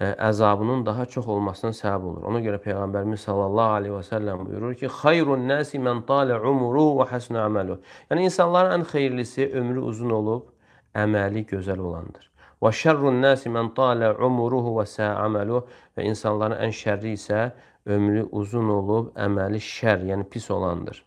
E, əzabının daha çox olmasına səbəb olur. Ona görə Peyğəmbərimiz sallallahu aleyhi və səlləm buyurur ki, Xayrun nəsi mən talə umuruhu və həsnə əməlu. Yəni, insanların ən xeyirlisi ömrü uzun olub, əməli gözəl olandır. Və şərrun nəsi mən talə umuruhu və sə əməlu. Və insanların ən şərri isə ömrü uzun olub, əməli şər, yəni pis olandır.